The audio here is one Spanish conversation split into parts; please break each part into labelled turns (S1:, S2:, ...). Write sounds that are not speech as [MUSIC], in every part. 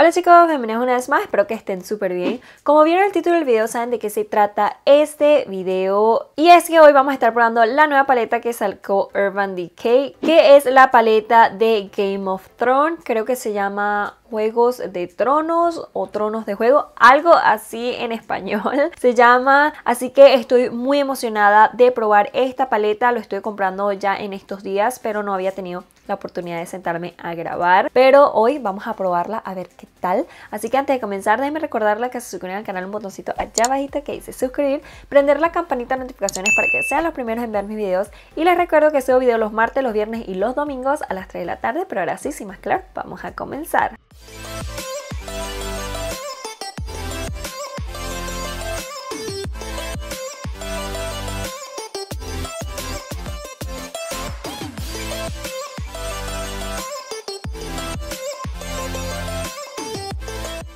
S1: Hola chicos, bienvenidos una vez más, espero que estén súper bien. Como vieron el título del video, saben de qué se trata este video. Y es que hoy vamos a estar probando la nueva paleta que salió Urban Decay, que es la paleta de Game of Thrones, creo que se llama Juegos de Tronos o Tronos de Juego, algo así en español [LAUGHS] se llama. Así que estoy muy emocionada de probar esta paleta, lo estoy comprando ya en estos días, pero no había tenido la oportunidad de sentarme a grabar. Pero hoy vamos a probarla a ver qué tal. Así que antes de comenzar, déjenme recordarle que se suscriban al canal un botoncito allá abajito que dice suscribir, prender la campanita de notificaciones para que sean los primeros en ver mis videos. Y les recuerdo que subo videos los martes, los viernes y los domingos a las 3 de la tarde, pero ahora sí, sin más claro, vamos a comenzar.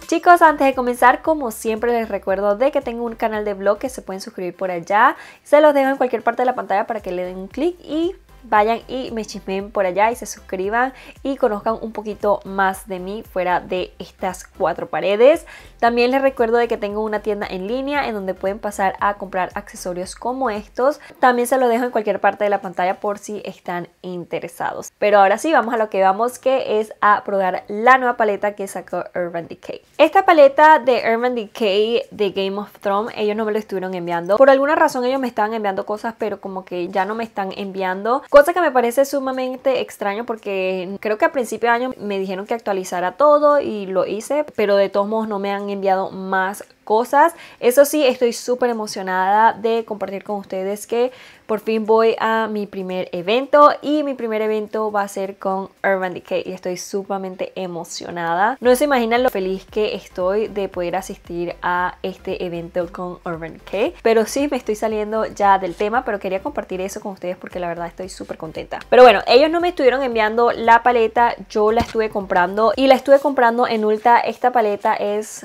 S1: Chicos, antes de comenzar, como siempre les recuerdo de que tengo un canal de blog que se pueden suscribir por allá. Se los dejo en cualquier parte de la pantalla para que le den un clic y vayan y me chismen por allá y se suscriban y conozcan un poquito más de mí fuera de estas cuatro paredes. También les recuerdo de que tengo una tienda en línea en donde pueden pasar a comprar accesorios como estos. También se lo dejo en cualquier parte de la pantalla por si están interesados. Pero ahora sí, vamos a lo que vamos que es a probar la nueva paleta que sacó Urban Decay. Esta paleta de Urban Decay de Game of Thrones, ellos no me lo estuvieron enviando. Por alguna razón ellos me estaban enviando cosas, pero como que ya no me están enviando Cosa que me parece sumamente extraño porque creo que a principio de año me dijeron que actualizara todo y lo hice, pero de todos modos no me han enviado más cosas. Eso sí, estoy súper emocionada de compartir con ustedes que por fin voy a mi primer evento y mi primer evento va a ser con Urban Decay y estoy sumamente emocionada. No se imaginan lo feliz que estoy de poder asistir a este evento con Urban Decay, pero sí me estoy saliendo ya del tema, pero quería compartir eso con ustedes porque la verdad estoy súper contenta. Pero bueno, ellos no me estuvieron enviando la paleta, yo la estuve comprando y la estuve comprando en Ulta. Esta paleta es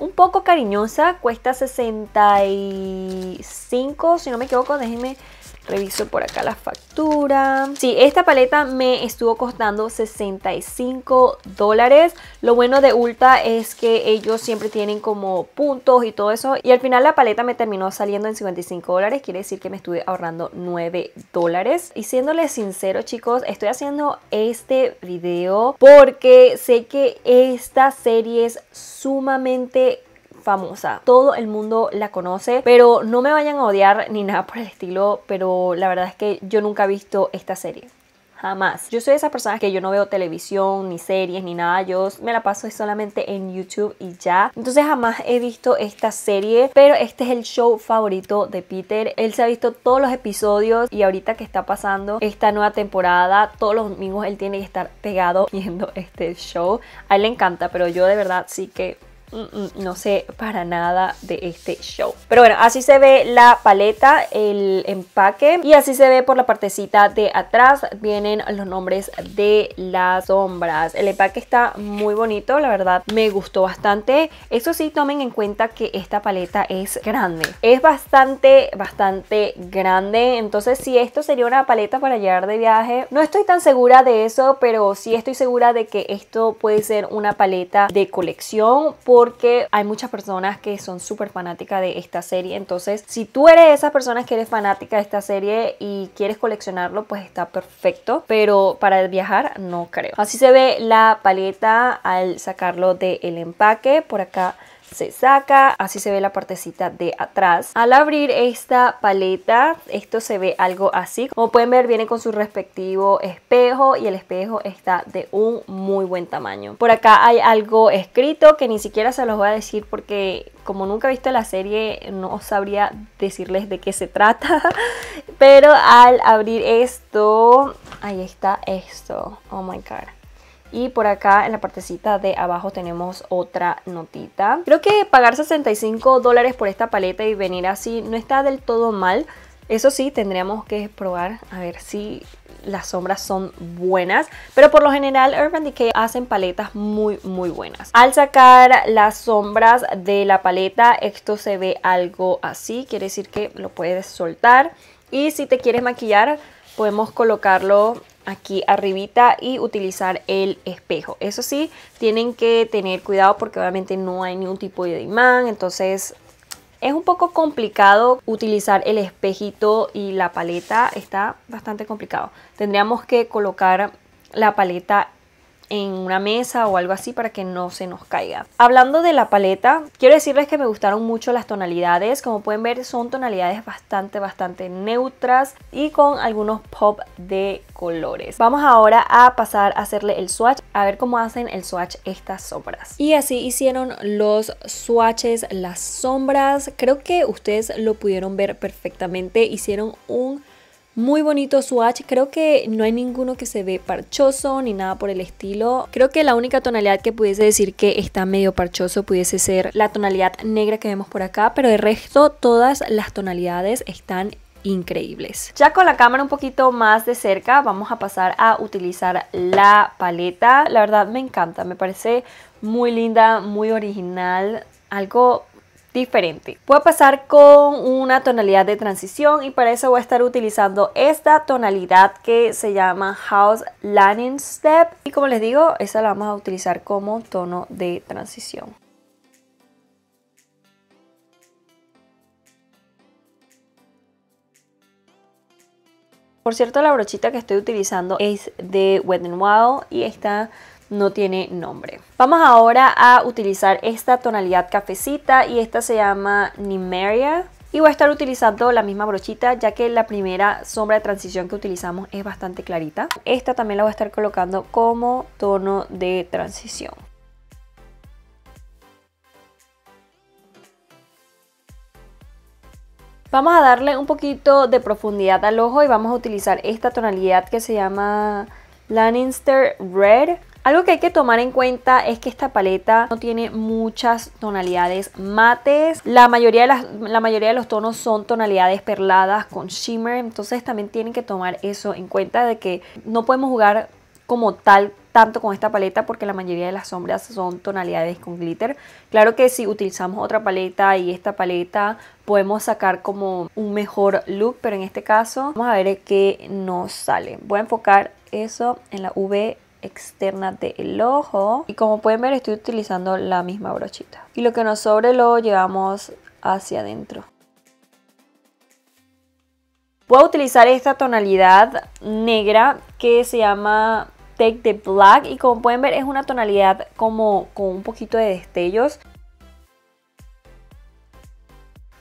S1: un poco cariñosa, cuesta 65, si no me equivoco, déjenme Reviso por acá la factura. Sí, esta paleta me estuvo costando 65 dólares. Lo bueno de Ulta es que ellos siempre tienen como puntos y todo eso. Y al final la paleta me terminó saliendo en 55 dólares. Quiere decir que me estuve ahorrando 9 dólares. Y siéndoles sincero chicos, estoy haciendo este video porque sé que esta serie es sumamente famosa. Todo el mundo la conoce, pero no me vayan a odiar ni nada por el estilo, pero la verdad es que yo nunca he visto esta serie. Jamás. Yo soy de esas personas que yo no veo televisión, ni series, ni nada. Yo me la paso solamente en YouTube y ya. Entonces jamás he visto esta serie. Pero este es el show favorito de Peter. Él se ha visto todos los episodios y ahorita que está pasando esta nueva temporada, todos los domingos él tiene que estar pegado viendo este show. A él le encanta, pero yo de verdad sí que Mm, no sé para nada de este show. Pero bueno, así se ve la paleta, el empaque y así se ve por la partecita de atrás vienen los nombres de las sombras. El empaque está muy bonito, la verdad me gustó bastante. Eso sí, tomen en cuenta que esta paleta es grande. Es bastante, bastante grande. Entonces, si esto sería una paleta para llevar de viaje, no estoy tan segura de eso, pero sí estoy segura de que esto puede ser una paleta de colección porque hay muchas personas que son súper fanáticas de esta serie. Entonces, si tú eres de esas personas que eres fanática de esta serie y quieres coleccionarlo, pues está perfecto. Pero para viajar, no creo. Así se ve la paleta al sacarlo del empaque. Por acá se saca, así se ve la partecita de atrás. Al abrir esta paleta, esto se ve algo así. Como pueden ver, viene con su respectivo espejo y el espejo está de un muy buen tamaño. Por acá hay algo escrito que ni siquiera se los voy a decir porque como nunca he visto la serie, no sabría decirles de qué se trata. [LAUGHS] Pero al abrir esto, ahí está esto. Oh my god. Y por acá en la partecita de abajo tenemos otra notita. Creo que pagar 65 dólares por esta paleta y venir así no está del todo mal. Eso sí, tendríamos que probar a ver si las sombras son buenas, pero por lo general Urban Decay hacen paletas muy muy buenas. Al sacar las sombras de la paleta esto se ve algo así, quiere decir que lo puedes soltar y si te quieres maquillar podemos colocarlo aquí arribita y utilizar el espejo. Eso sí, tienen que tener cuidado porque obviamente no hay ningún tipo de imán, entonces es un poco complicado utilizar el espejito y la paleta, está bastante complicado. Tendríamos que colocar la paleta en una mesa o algo así para que no se nos caiga. Hablando de la paleta, quiero decirles que me gustaron mucho las tonalidades. Como pueden ver son tonalidades bastante, bastante neutras y con algunos pop de colores. Vamos ahora a pasar a hacerle el swatch, a ver cómo hacen el swatch estas sombras. Y así hicieron los swatches, las sombras. Creo que ustedes lo pudieron ver perfectamente. Hicieron un muy bonito swatch, creo que no hay ninguno que se ve parchoso ni nada por el estilo. Creo que la única tonalidad que pudiese decir que está medio parchoso pudiese ser la tonalidad negra que vemos por acá, pero de resto todas las tonalidades están increíbles. Ya con la cámara un poquito más de cerca vamos a pasar a utilizar la paleta. La verdad me encanta, me parece muy linda, muy original, algo diferente. Voy a pasar con una tonalidad de transición y para eso voy a estar utilizando esta tonalidad que se llama House Landing Step y como les digo, esa la vamos a utilizar como tono de transición. Por cierto, la brochita que estoy utilizando es de Wet n Wild y está no tiene nombre. Vamos ahora a utilizar esta tonalidad cafecita y esta se llama Nimeria. Y voy a estar utilizando la misma brochita ya que la primera sombra de transición que utilizamos es bastante clarita. Esta también la voy a estar colocando como tono de transición. Vamos a darle un poquito de profundidad al ojo y vamos a utilizar esta tonalidad que se llama Lannister Red algo que hay que tomar en cuenta es que esta paleta no tiene muchas tonalidades mates. La mayoría de, la mayoría de los tonos son tonalidades perladas con shimmer. Entonces también tienen que tomar eso en cuenta de que no podemos jugar como tal tanto con esta paleta porque la mayoría de las sombras son tonalidades con glitter. Claro que si utilizamos otra paleta y esta paleta podemos sacar como un mejor look, pero en este caso vamos a ver qué nos sale. Voy a enfocar eso en la V externa del ojo y como pueden ver estoy utilizando la misma brochita y lo que nos sobre lo llevamos hacia adentro voy a utilizar esta tonalidad negra que se llama Take the Black y como pueden ver es una tonalidad como con un poquito de destellos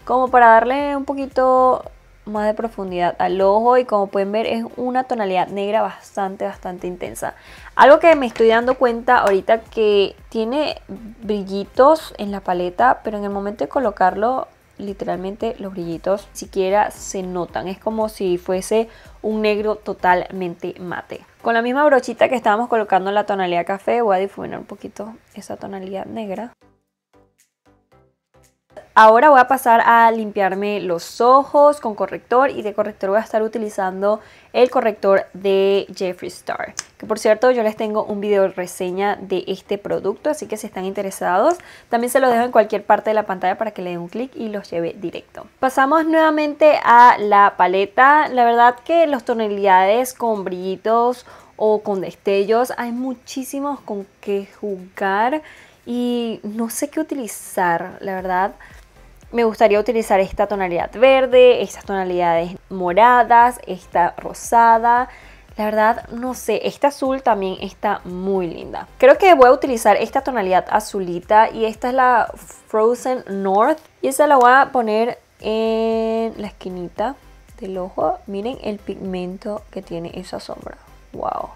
S1: como para darle un poquito más de profundidad al ojo y como pueden ver es una tonalidad negra bastante, bastante intensa. Algo que me estoy dando cuenta ahorita que tiene brillitos en la paleta, pero en el momento de colocarlo literalmente los brillitos siquiera se notan. Es como si fuese un negro totalmente mate. Con la misma brochita que estábamos colocando la tonalidad café voy a difuminar un poquito esa tonalidad negra. Ahora voy a pasar a limpiarme los ojos con corrector y de corrector voy a estar utilizando el corrector de Jeffree Star. Que por cierto yo les tengo un video reseña de este producto, así que si están interesados también se lo dejo en cualquier parte de la pantalla para que le den un clic y los lleve directo. Pasamos nuevamente a la paleta. La verdad que los tonalidades con brillitos o con destellos hay muchísimos con que jugar y no sé qué utilizar, la verdad me gustaría utilizar esta tonalidad verde, estas tonalidades moradas, esta rosada. La verdad, no sé, esta azul también está muy linda. Creo que voy a utilizar esta tonalidad azulita y esta es la Frozen North. Y esa la voy a poner en la esquinita del ojo. Miren el pigmento que tiene esa sombra. ¡Wow!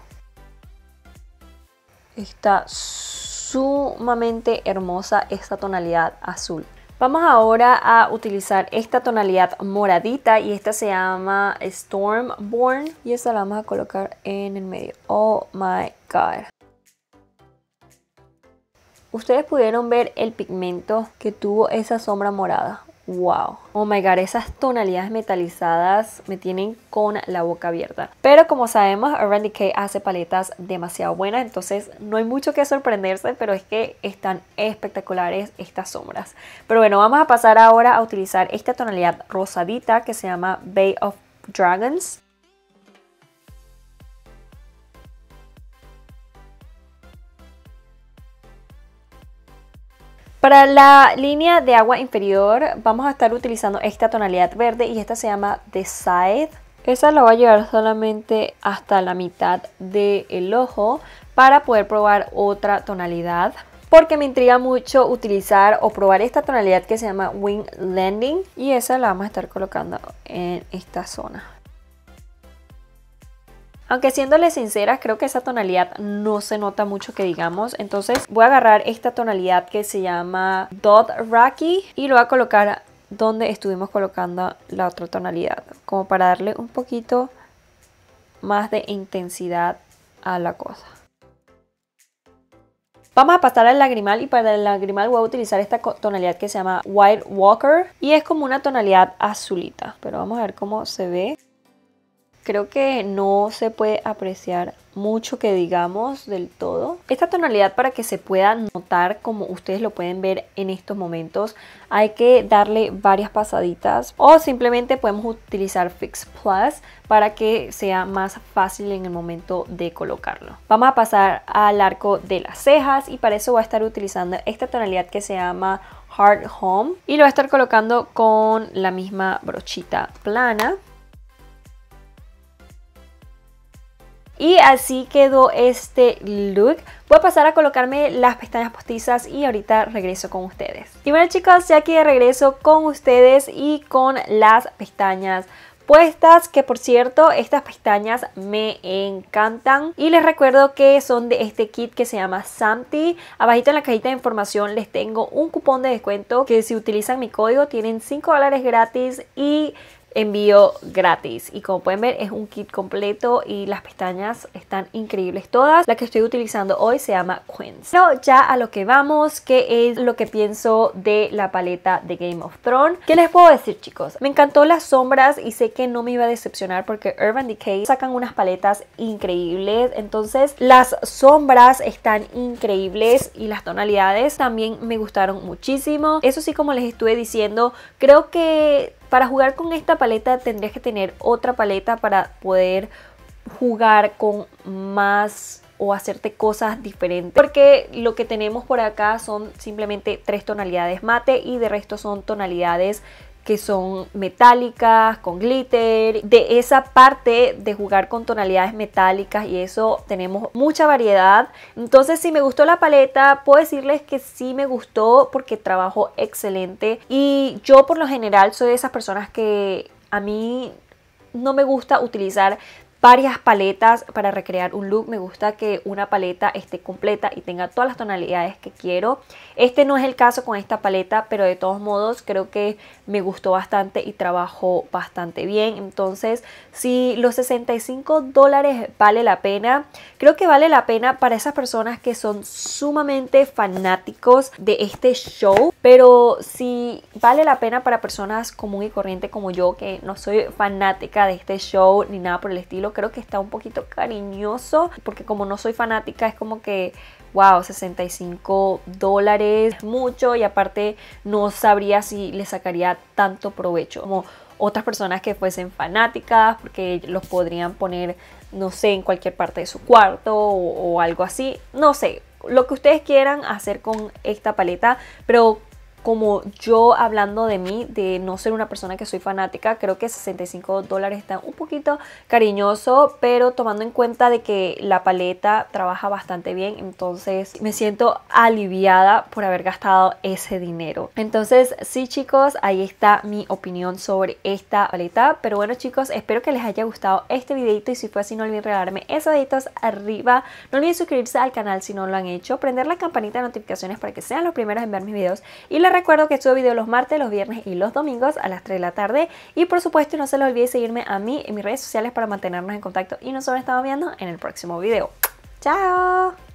S1: Está sumamente hermosa esta tonalidad azul. Vamos ahora a utilizar esta tonalidad moradita y esta se llama Stormborn y esta la vamos a colocar en el medio. Oh my god. Ustedes pudieron ver el pigmento que tuvo esa sombra morada. Wow. Oh my god, esas tonalidades metalizadas me tienen con la boca abierta. Pero como sabemos, Randy Decay hace paletas demasiado buenas, entonces no hay mucho que sorprenderse, pero es que están espectaculares estas sombras. Pero bueno, vamos a pasar ahora a utilizar esta tonalidad rosadita que se llama Bay of Dragons. Para la línea de agua inferior vamos a estar utilizando esta tonalidad verde y esta se llama The Side. Esa la voy a llevar solamente hasta la mitad del ojo para poder probar otra tonalidad. Porque me intriga mucho utilizar o probar esta tonalidad que se llama Wing Landing. Y esa la vamos a estar colocando en esta zona. Aunque siéndole sincera, creo que esa tonalidad no se nota mucho que digamos. Entonces voy a agarrar esta tonalidad que se llama Dot Rocky. y lo voy a colocar donde estuvimos colocando la otra tonalidad. Como para darle un poquito más de intensidad a la cosa. Vamos a pasar al lagrimal y para el lagrimal voy a utilizar esta tonalidad que se llama White Walker y es como una tonalidad azulita, pero vamos a ver cómo se ve. Creo que no se puede apreciar mucho que digamos del todo. Esta tonalidad para que se pueda notar como ustedes lo pueden ver en estos momentos hay que darle varias pasaditas o simplemente podemos utilizar Fix Plus para que sea más fácil en el momento de colocarlo. Vamos a pasar al arco de las cejas y para eso voy a estar utilizando esta tonalidad que se llama Hard Home y lo voy a estar colocando con la misma brochita plana. Y así quedó este look. Voy a pasar a colocarme las pestañas postizas y ahorita regreso con ustedes. Y bueno chicos, ya que regreso con ustedes y con las pestañas puestas que por cierto estas pestañas me encantan y les recuerdo que son de este kit que se llama Santi abajito en la cajita de información les tengo un cupón de descuento que si utilizan mi código tienen 5 dólares gratis y envío gratis. Y como pueden ver es un kit completo y las pestañas están increíbles todas. La que estoy utilizando hoy se llama Queen's. Pero ya a lo que vamos, que es lo que pienso de la paleta de Game of Thrones. ¿Qué les puedo decir chicos? Me encantó las sombras y sé que no me iba a decepcionar porque Urban Decay sacan unas paletas increíbles. Entonces las sombras están increíbles y las tonalidades también me gustaron muchísimo. Eso sí, como les estuve diciendo, creo que para jugar con esta paleta tendrías que tener otra paleta para poder jugar con más o hacerte cosas diferentes porque lo que tenemos por acá son simplemente tres tonalidades mate y de resto son tonalidades que son metálicas, con glitter. De esa parte de jugar con tonalidades metálicas y eso tenemos mucha variedad. Entonces si me gustó la paleta, puedo decirles que sí me gustó porque trabajo excelente. Y yo por lo general soy de esas personas que a mí no me gusta utilizar varias paletas para recrear un look. Me gusta que una paleta esté completa y tenga todas las tonalidades que quiero. Este no es el caso con esta paleta, pero de todos modos creo que me gustó bastante y trabajó bastante bien. Entonces, si los 65 dólares vale la pena, creo que vale la pena para esas personas que son sumamente fanáticos de este show. Pero si vale la pena para personas común y corriente como yo, que no soy fanática de este show ni nada por el estilo, creo que está un poquito cariñoso, porque como no soy fanática, es como que, wow, 65 dólares, mucho, y aparte no sabría si le sacaría tanto provecho. Como otras personas que fuesen fanáticas, porque los podrían poner, no sé, en cualquier parte de su cuarto o, o algo así, no sé. Lo que ustedes quieran hacer con esta paleta, pero como yo hablando de mí, de no ser una persona que soy fanática, creo que 65 dólares está un poquito cariñoso, pero tomando en cuenta de que la paleta trabaja bastante bien, entonces me siento aliviada por haber gastado ese dinero. Entonces sí chicos, ahí está mi opinión sobre esta paleta, pero bueno chicos, espero que les haya gustado este videito y si fue así no olviden regalarme esos deditos arriba, no olviden suscribirse al canal si no lo han hecho, prender la campanita de notificaciones para que sean los primeros en ver mis videos y la recuerdo que subo video los martes, los viernes y los domingos a las 3 de la tarde. Y por supuesto, no se les olvide seguirme a mí en mis redes sociales para mantenernos en contacto. Y nos estamos viendo en el próximo video. ¡Chao!